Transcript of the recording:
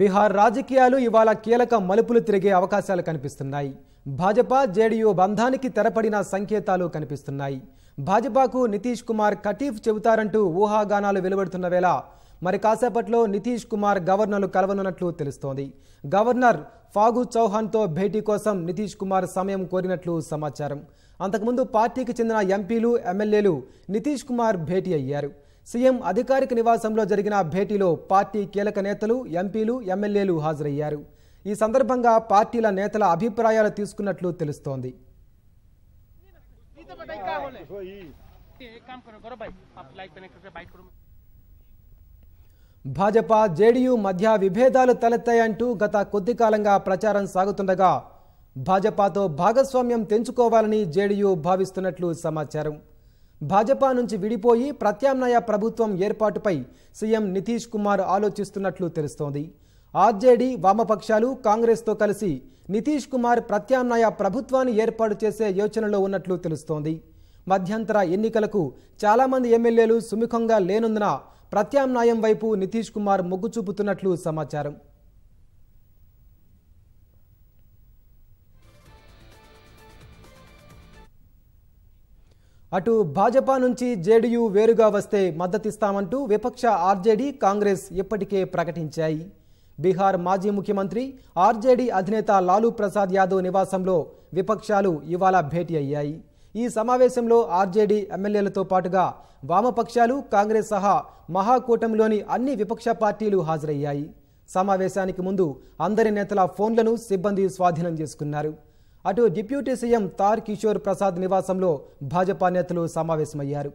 బీహార్ రాజకీయాలు ఇవాళ కీలక మలుపులు తిరిగే అవకాశాలు కనిపిస్తున్నాయి భాజపా జేడీయూ బంధానికి తెరపడిన సంకేతాలు కనిపిస్తున్నాయి భాజపాకు నితీష్ కుమార్ కటీఫ్ చెబుతారంటూ ఊహాగానాలు వెలువడుతున్న వేళ మరి కాసేపట్లో నితీష్ కుమార్ గవర్నర్లు కలవనున్నట్లు తెలుస్తోంది గవర్నర్ ఫాగు చౌహాన్తో భేటీ కోసం నితీష్ కుమార్ సమయం కోరినట్లు సమాచారం అంతకుముందు పార్టీకి చెందిన ఎంపీలు ఎమ్మెల్యేలు నితీష్ కుమార్ భేటీ అయ్యారు సీఎం అధికారిక నివాసంలో జరిగిన భేటీలో పార్టీ కీలక నేతలు ఎంపీలు ఎమ్మెల్యేలు హాజరయ్యారు ఈ సందర్భంగా పార్టీల నేతల అభిప్రాయాలు తీసుకున్నట్లు తెలుస్తోంది భాజపా జేడీయూ మధ్య విభేదాలు తలెత్తాయంటూ గత కొద్ది కాలంగా ప్రచారం సాగుతుండగా భాజపాతో భాగస్వామ్యం తెంచుకోవాలని జేడీయూ భావిస్తున్నట్లు సమాచారం భాజపా నుంచి విడిపోయి ప్రత్యామ్నాయ ప్రభుత్వం ఏర్పాటుపై సీఎం నితీష్ కుమార్ ఆలోచిస్తున్నట్లు తెలుస్తోంది ఆర్జేడీ వామపక్షాలు కాంగ్రెస్తో కలిసి నితీష్ కుమార్ ప్రత్యామ్నాయ ప్రభుత్వాన్ని ఏర్పాటు చేసే యోచనలో ఉన్నట్లు తెలుస్తోంది మధ్యంతర ఎన్నికలకు చాలామంది ఎమ్మెల్యేలు సుముఖంగా లేనందున ప్రత్యామ్నాయం వైపు నితీష్ కుమార్ మొగ్గు చూపుతున్నట్లు సమాచారం అటు భాజపా నుంచి జేడీయూ వేరుగా వస్తే మద్దతిస్తామంటూ విపక్ష ఆర్జేడీ కాంగ్రెస్ ఇప్పటికే ప్రకటించాయి బీహార్ మాజీ ముఖ్యమంత్రి ఆర్జేడీ అధినేత లాలూ ప్రసాద్ యాదవ్ నివాసంలో విపక్షాలు ఇవాళ భేటీ అయ్యాయి ఈ సమావేశంలో ఆర్జేడీ ఎమ్మెల్యేలతో పాటుగా వామపక్షాలు కాంగ్రెస్ సహా మహాకూటమిలోని అన్ని విపక్ష పార్టీలు హాజరయ్యాయి సమావేశానికి ముందు అందరి నేతల ఫోన్లను సిబ్బంది స్వాధీనం చేసుకున్నారు అటు deputy CM Tarkishore Prasad నివాసంలో భాజపా నేతలు సమావేశమయ్యారు